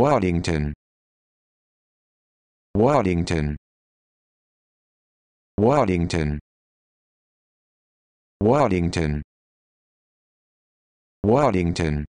Waddington Waddington Waddington Waddington Waddington